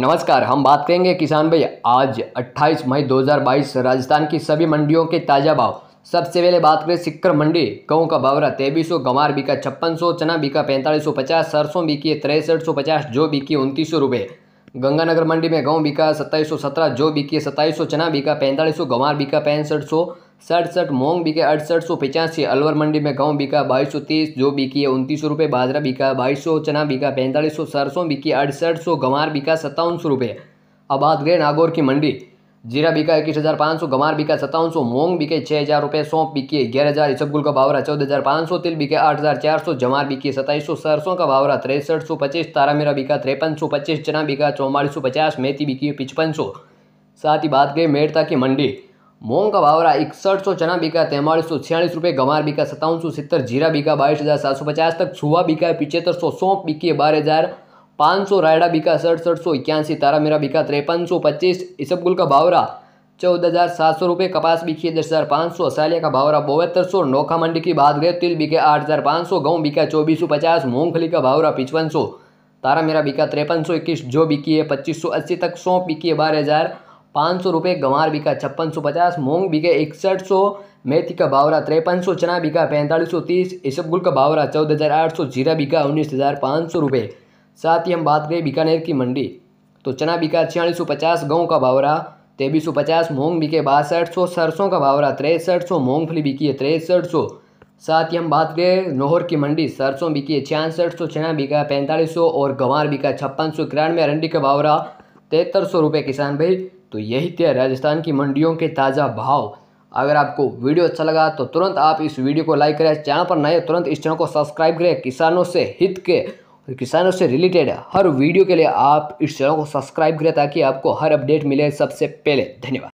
नमस्कार हम बात करेंगे किसान भाई आज 28 मई 2022 राजस्थान की सभी मंडियों के ताज़ा भाव सबसे पहले बात करें सिक्कर मंडी गहूँ का बावरा तेईस सौ गंवार बिका छप्पन सौ चना बिका पैंतालीस सौ पचास सरसों बिकी तिरसठ सौ पचास जो बिकी उनतीस सौ रुपये गंगानगर मंडी में गहूँ बिका सत्ताईस सौ सत्रह जो बिकी सत्ताईस सौ चना बिका पैंतालीस सौ गंवार बिका पैंसठ सौ सड़सठ मोंग बिका अड़सठ सौ पचासी अलवर मंडी में गाँव बिका बाईस सौ तीस जो बिकी है उनतीस सौ रुपये बाजरा बिका बाईस सौ चना बिका पैंतालीस सौ सरसों बिकी अड़सठ सौ गंवार बिका सत्तावन सौ रुपये अब बात गए नागौर की मंडी जीरा बिका इक्कीस हज़ार पाँच सौ गंवार बिका सत्तावन सौ मोंग बिके छः हज़ार रुपये सौंप बिके ग्यारह हज़ार इसबगुल का भावरा चौदह हज़ार पाँच सौ तिल बिके आठ हज़ार चार सौ जमार बिके सताईस सौ सरसों का भावरा तिरसठ सौ पच्चीस तारा मेरा बिका तिरपन सौ पच्चीस चना बिका चौवालीस सौ पचास मेथी बिकी पचपन सौ साथ ही बात गई मेड़ता की मंडी का भावरा इकसठ सौ મોંઘા વાવરા એકસઠસો छियालीस रुपये તેમાળીસો છિયાળીસ सत्तावन सौ બીકા जीरा સિત્તેર बाईस हज़ार सात सौ पचास तक તક સુવા पिछहत्तर सौ સોંપ બીકીએ बारह हज़ार पाँच सौ रायडा बिका सड़सठ सौ इक्यासी तारा मेरा बिका त्रेपन सौ पच्चीस इसबगुल का भावरा चौदह हज़ार सात सौ रुपये कपास बिकी दस हज़ार पाँच सौ असालिया का भावरा बहत्तर सौ नोखा मंडी की बात गए तिल बिके आठ हज़ार पाँच सौ गहूँ बिका चौबीस सौ पचास मूँगफली का भावरा पिचपन सौ तारा मेरा बिका त्रेपन सौ इक्कीस जो बिकी है पच्चीस सौ अस्सी तक सौ बिकी है बारह हज़ार पाँच सौ रुपये गंवार बिका छप्पन सौ पचास मूंग बिके इकसठ सौ मेथी का बावरा तिरपन सौ चना बिका पैंतालीस सौ तीस इसबगुल का बावरा चौदह हज़ार आठ सौ जीरा बिका उन्नीस हज़ार पाँच सौ रुपये साथ ही हम बात करें बीकानेर की मंडी तो चना बिका छियालीस सौ पचास गेहूँ का बावरा तेबीस सौ पचास मूंग बिके बासठ सौ सरसों का बावरा तिरसठ सौ मूँगफली बिकी है तिरसठ सौ साथ ही हम बात करें नोहर की मंडी सरसों बिकी है छियासठ सौ चना बिका पैंतालीस सौ और गंवार बिका छप्पन सौ किरानवे अरंडी का बावरा तिहत्तर सौ रुपये किसान भाई तो यही थे राजस्थान की मंडियों के ताज़ा भाव अगर आपको वीडियो अच्छा लगा तो तुरंत आप इस वीडियो को लाइक करें चैनल पर नए तुरंत इस चैनल को सब्सक्राइब करें किसानों से हित के और किसानों से रिलेटेड हर वीडियो के लिए आप इस चैनल को सब्सक्राइब करें ताकि आपको हर अपडेट मिले सबसे पहले धन्यवाद